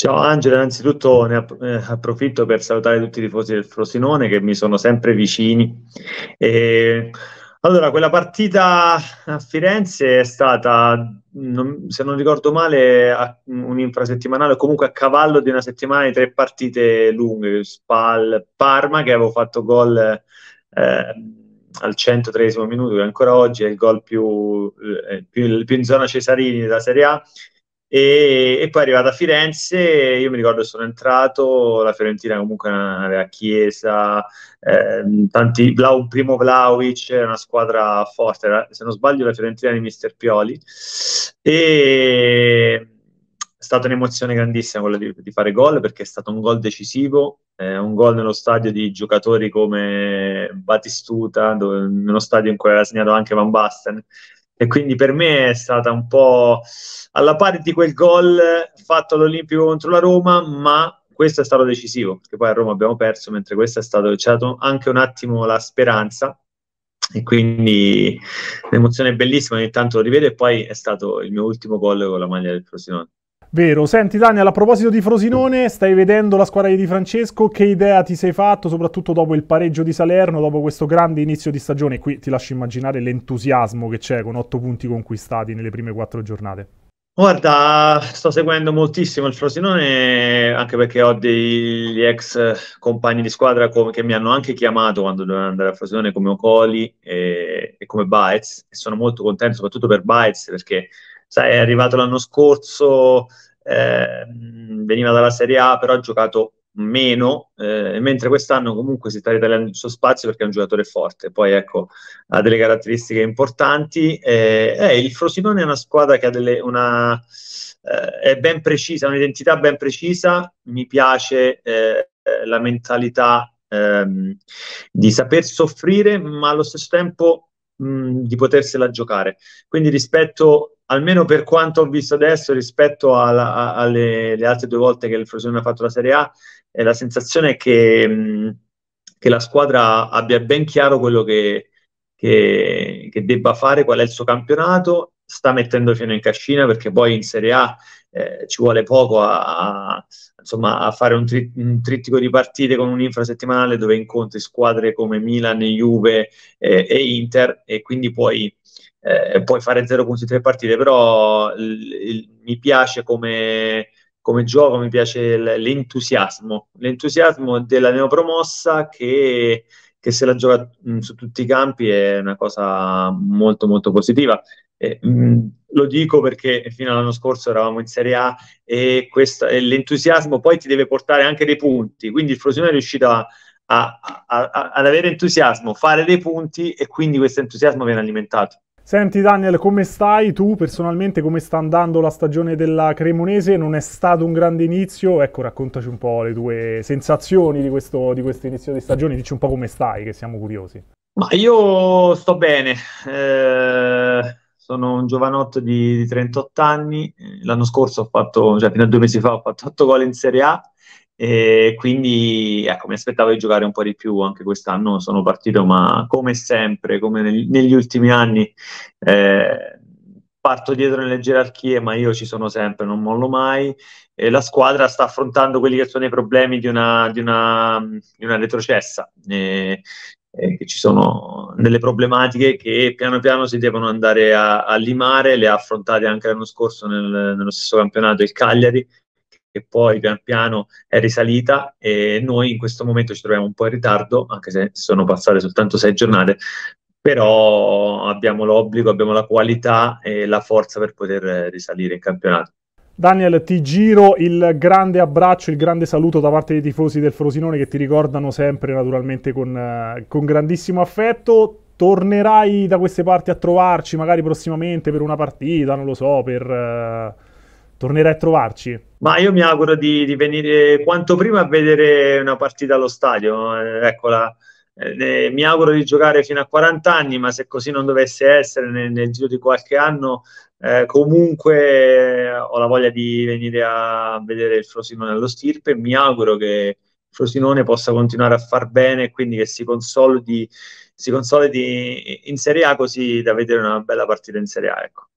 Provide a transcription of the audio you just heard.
Ciao Angelo, innanzitutto ne eh, approfitto per salutare tutti i tifosi del Frosinone che mi sono sempre vicini. E allora, quella partita a Firenze è stata, se non ricordo male, un'infrasettimanale, comunque a cavallo di una settimana di tre partite lunghe, Spal, Parma che avevo fatto gol eh, al 103 minuto, che ancora oggi è il gol più, eh, più, più in zona Cesarini della Serie A e, e, poi è arrivato a Firenze, io mi ricordo sono entrato, la Fiorentina comunque aveva Chiesa, eh, tanti, Blau, primo Vlaovic, era una squadra forte, era, se non sbaglio la Fiorentina di Mister Pioli, e è stata un'emozione grandissima quella di, di fare gol perché è stato un gol decisivo, eh, un gol nello stadio di giocatori come Batistuta, dove, nello stadio in cui aveva segnato anche Van Basten, e quindi per me è stata un po' alla pari di quel gol fatto all'Olimpico contro la Roma, ma questo è stato decisivo, perché poi a Roma abbiamo perso, mentre questo è stato, ci ha dato anche un attimo la speranza, e quindi l'emozione è bellissima, ogni tanto lo rivedo e poi è stato il mio ultimo gol con la maglia del Frosinone. Vero, senti Daniel, a proposito di Frosinone, stai vedendo la squadra di Francesco, che idea ti sei fatto, soprattutto dopo il pareggio di Salerno, dopo questo grande inizio di stagione? Qui ti lascio immaginare l'entusiasmo che c'è con otto punti conquistati nelle prime quattro giornate. Guarda, sto seguendo moltissimo il Frosinone, anche perché ho degli ex compagni di squadra che mi hanno anche chiamato quando dovevano andare a Frosinone, come Ocoli e, e come Baez, e sono molto contento soprattutto per Baez perché sai, è arrivato l'anno scorso, eh, veniva dalla Serie A, però ha giocato meno, eh, mentre quest'anno comunque si sta ritagliando il suo spazio perché è un giocatore forte, poi ecco, ha delle caratteristiche importanti. Eh, eh, il Frosinone è una squadra che ha delle, una, eh, è ben precisa, un'identità ben precisa, mi piace eh, la mentalità ehm, di saper soffrire, ma allo stesso tempo mh, di potersela giocare. Quindi rispetto almeno per quanto ho visto adesso rispetto alla, alle, altre due volte che il Frosinone ha fatto la Serie A, eh, la sensazione è che, che, la squadra abbia ben chiaro quello che, che, che, debba fare, qual è il suo campionato, sta mettendo fino in cascina perché poi in Serie A eh, ci vuole poco a, a, insomma, a fare un, tri- un, trittico di partite con un'infrasettimanale dove incontri squadre come Milan, Juve eh, e Inter e quindi puoi, eh, puoi fare tre partite, però il, il, mi piace come, come gioco mi piace l'entusiasmo, l'entusiasmo della neopromossa che, che se la gioca mh, su tutti i campi è una cosa molto molto positiva. E, mh, lo dico perché fino all'anno scorso eravamo in Serie A e, questa, e l'entusiasmo poi ti deve portare anche dei punti, quindi il Frosinone è riuscito a, a, a, ad avere entusiasmo, fare dei punti e quindi questo entusiasmo viene alimentato. Senti Daniel, come stai tu personalmente? Come sta andando la stagione della Cremonese? Non è stato un grande inizio, ecco raccontaci un po' le tue sensazioni di questo, di questo inizio di stagione, dici un po' come stai, che siamo curiosi. Ma io sto bene, eh sono un giovanotto di, di 38 anni, eh, l'anno scorso ho fatto, cioè fino a due mesi fa ho fatto 8 gol in Serie A e quindi ecco, mi aspettavo di giocare un po' di più anche quest'anno, sono partito ma come sempre, come nel, negli ultimi anni, eh, parto dietro nelle gerarchie ma io ci sono sempre, non mollo mai e la squadra sta affrontando quelli che sono i problemi di una, di una, di una retrocessa. E, eh, che ci sono delle problematiche che piano piano si devono andare a, a limare, le ha affrontate anche l'anno scorso nel, nello stesso campionato il Cagliari, che poi pian piano è risalita e noi in questo momento ci troviamo un po' in ritardo, anche se sono passate soltanto sei giornate, però abbiamo l'obbligo, abbiamo la qualità e la forza per poter eh, risalire in campionato. Daniel, ti giro il grande abbraccio, il grande saluto da parte dei tifosi del Frosinone che ti ricordano sempre naturalmente con, eh, con grandissimo affetto. Tornerai da queste parti a trovarci magari prossimamente per una partita, non lo so, per... Uh tornerai a trovarci? Ma io mi auguro di, di, venire quanto prima a vedere una partita allo stadio. Eh, ecco eh, eh, mi auguro di giocare fino a 40 anni, ma se così non dovesse essere nel, nel giro di qualche anno, eh, comunque eh, ho la voglia di venire a vedere il Frosinone allo stirpe. Mi auguro che Frosinone possa continuare a far bene e quindi che si consolidi, si consolidi in Serie A così da vedere una bella partita in Serie A. Ecco.